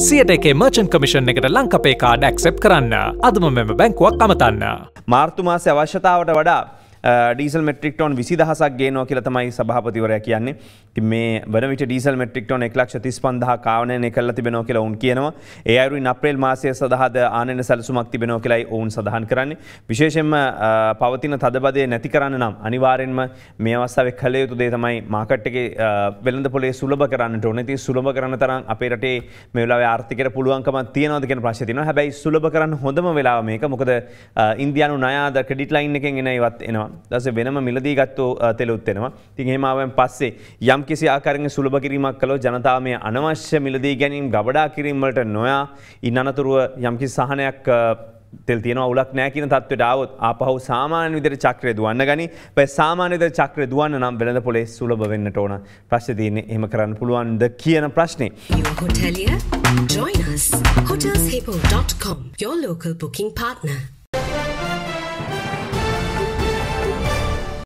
සියට එකේ මර්චන් කමිෂන් එකට ලංකපේ කාඩ ඇක්සෙප් කරන්න අදම මෙම බැංකුවක් අමතන්න. මාර්තුමාස අවශ්‍යතාවට වඩා ඩීසල් මට්‍රික්ටෝන් විසි දහසක් ගේනෝ කියල තමයි සභාපතිවරය කියන්නේ ති මේ වනවිට ඩීසල් මට්‍රික්ටෝන් එක්ලක්ෂ තිස් පන්දහ කාවනය කරලා තිබෙනෝ කියලා ඔවන් කියනවා ඒ අයුරු නප්‍රේල් මාසය සඳහද ආනන සැලසුමක් තිබෙනෝ කියලයි ඔවුන් සඳහන් කරන්නේ විශේෂෙන්ම පවතින තදබදය නැති කරන්න නම් අනිවාරෙන්ම මේ අවස්සාව කළ යුතු දේ තමයි මාකට්ටගේ වෙළඳ පොලේ සුලභ කරන්නට ඕනති සුලභ කරන තරම් අපේ රටේ මෙවලා ආර්ථිකට පුළුවන්කම තියනවද කියන ප්‍රශ්තින හැබැයි සුලභ කරන්න හොඳම වෙලා මේක මොකද ඉන්දයානු නයාද ක්‍රඩිට ලයින් එකෙන් එනවත් එනවා දස වෙනම මිලදී ගත්තු තෙලුත්වෙනවා තින් හෙමාවෙන් පස්සේ යම් කිසි ආකරෙන් සුළභ කිරීමක් කළෝ ජනතාව මේ අනවශ්‍ය මිලදී ගැනීම් ගබඩා කිරීමට නොයා ඉන් අනතුරුව යම්කි සහනයක් තෙල් තියෙන උලක් නෑ කියන තත්වට ආවොත් ආපහු සාමාන්‍ය විදිහට චක්‍රය දුවන්න ගනි. බය සාමාන්‍ය විදිහට චක්‍රය දුවන්න නම් වෙළඳ පොලේ සුලභ වෙන්නට ඕන. ප්‍රශ්නේ තියෙන්නේ එහෙම කරන්න පුළුවන්ද කියන ප්‍රශ්නේ. Your hotelier, join us. hotelshipo.com, your local booking partner.